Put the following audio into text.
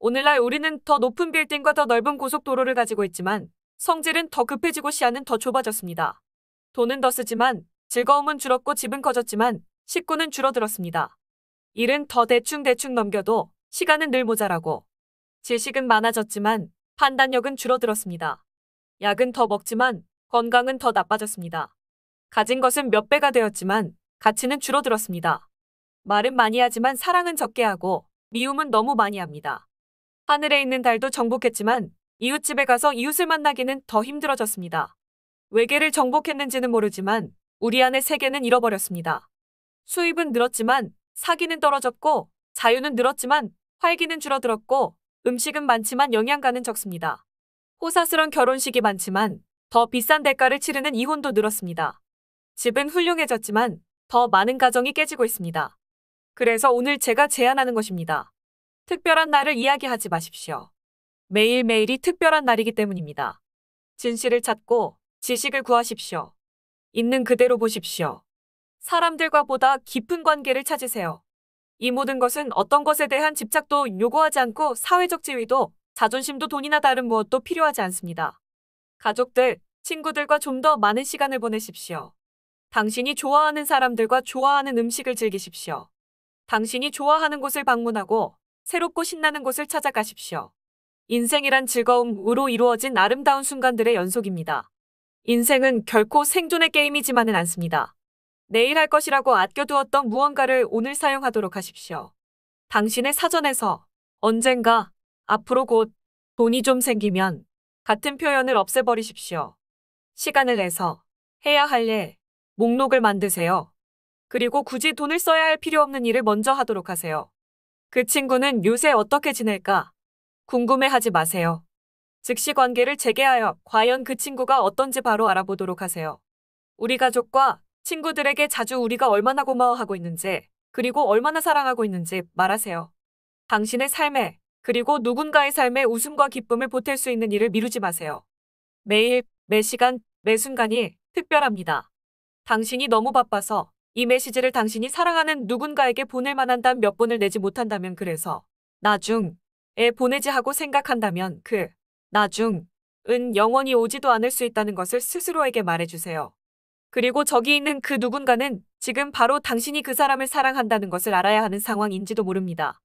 오늘날 우리는 더 높은 빌딩과 더 넓은 고속도로를 가지고 있지만 성질은 더 급해지고 시야는 더 좁아졌습니다. 돈은 더 쓰지만 즐거움은 줄었고 집은 커졌지만 식구는 줄어들었습니다. 일은 더 대충대충 넘겨도 시간은 늘 모자라고 지식은 많아졌지만 판단력은 줄어들었습니다. 약은 더 먹지만 건강은 더 나빠졌습니다. 가진 것은 몇 배가 되었지만 가치는 줄어들었습니다. 말은 많이 하지만 사랑은 적게 하고 미움은 너무 많이 합니다. 하늘에 있는 달도 정복했지만 이웃집에 가서 이웃을 만나기는 더 힘들어졌습니다. 외계를 정복했는지는 모르지만 우리 안의 세계는 잃어버렸습니다. 수입은 늘었지만 사기는 떨어졌고 자유는 늘었지만 활기는 줄어들었고 음식은 많지만 영양가는 적습니다. 호사스런 결혼식이 많지만 더 비싼 대가를 치르는 이혼도 늘었습니다. 집은 훌륭해졌지만 더 많은 가정이 깨지고 있습니다. 그래서 오늘 제가 제안하는 것입니다. 특별한 날을 이야기하지 마십시오. 매일매일이 특별한 날이기 때문입니다. 진실을 찾고 지식을 구하십시오. 있는 그대로 보십시오. 사람들과 보다 깊은 관계를 찾으세요. 이 모든 것은 어떤 것에 대한 집착도 요구하지 않고 사회적 지위도 자존심도 돈이나 다른 무엇도 필요하지 않습니다. 가족들, 친구들과 좀 더 많은 시간을 보내십시오. 당신이 좋아하는 사람들과 좋아하는 음식을 즐기십시오. 당신이 좋아하는 곳을 방문하고 새롭고 신나는 곳을 찾아가십시오. 인생이란 즐거움으로 이루어진 아름다운 순간들의 연속입니다. 인생은 결코 생존의 게임이지만은 않습니다. 내일 할 것이라고 아껴두었던 무언가를 오늘 사용하도록 하십시오. 당신의 사전에서 언젠가 앞으로 곧 돈이 좀 생기면 같은 표현을 없애버리십시오. 시간을 내서 해야 할 일, 목록을 만드세요. 그리고 굳이 돈을 써야 할 필요 없는 일을 먼저 하도록 하세요. 그 친구는 요새 어떻게 지낼까? 궁금해하지 마세요. 즉시 관계를 재개하여 과연 그 친구가 어떤지 바로 알아보도록 하세요. 우리 가족과 친구들에게 자주 우리가 얼마나 고마워하고 있는지, 그리고 얼마나 사랑하고 있는지 말하세요. 당신의 삶에, 그리고 누군가의 삶에 웃음과 기쁨을 보탤 수 있는 일을 미루지 마세요. 매일, 매 시간, 매 순간이 특별합니다. 당신이 너무 바빠서 이 메시지를 당신이 사랑하는 누군가에게 보낼 만한 단 몇 번을 내지 못한다면 그래서 나중에 보내지 하고 생각한다면 그 나중은 영원히 오지도 않을 수 있다는 것을 스스로에게 말해주세요. 그리고 저기 있는 그 누군가는 지금 바로 당신이 그 사람을 사랑한다는 것을 알아야 하는 상황인지도 모릅니다.